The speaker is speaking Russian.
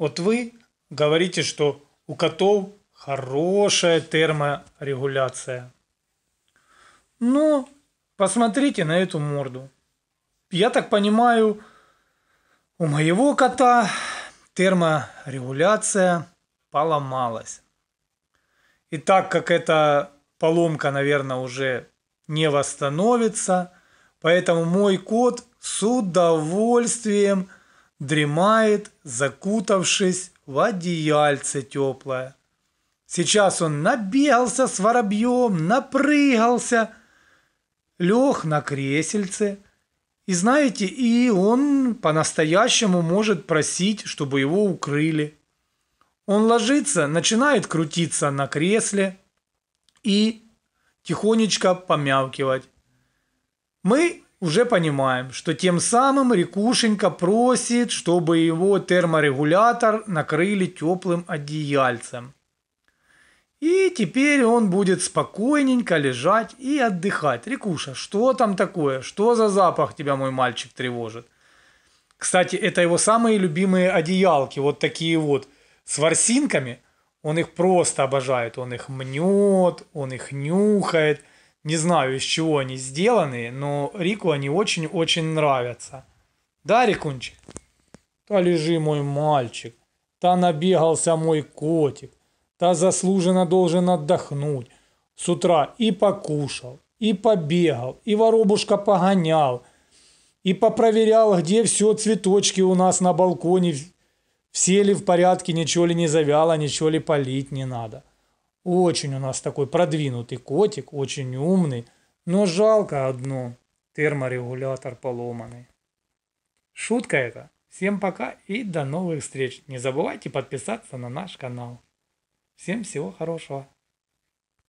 Вот вы говорите, что у котов хорошая терморегуляция. Ну, посмотрите на эту морду. Я так понимаю, у моего кота терморегуляция поломалась. И так как эта поломка, наверное, уже не восстановится, поэтому мой кот с удовольствием – дремает, закутавшись в одеяльце теплое. Сейчас он набегался с воробьем, напрыгался, лег на кресельце. И знаете, и он по-настоящему может просить, чтобы его укрыли. Он ложится, начинает крутиться на кресле и тихонечко помявкивать. Мы уже понимаем, что тем самым Рекушенька просит, чтобы его терморегулятор накрыли теплым одеяльцем. И теперь он будет спокойненько лежать и отдыхать. Рекуша, что там такое? Что за запах тебя мой мальчик тревожит? Кстати, это его самые любимые одеялки, вот такие вот с ворсинками. Он их просто обожает, он их мнет, он их нюхает – не знаю, из чего они сделаны, но Рику они очень-очень нравятся. Да, Рикунчик? Та лежи, мой мальчик. Та набегался мой котик. Та заслуженно должен отдохнуть. С утра и покушал, и побегал, и воробушка погонял, и попроверял, где все цветочки у нас на балконе, все ли в порядке, ничего ли не завяло, ничего ли полить не надо. Очень у нас такой продвинутый котик, очень умный, но жалко одно, терморегулятор поломанный. Шутка это. Всем пока и до новых встреч. Не забывайте подписаться на наш канал. Всем всего хорошего.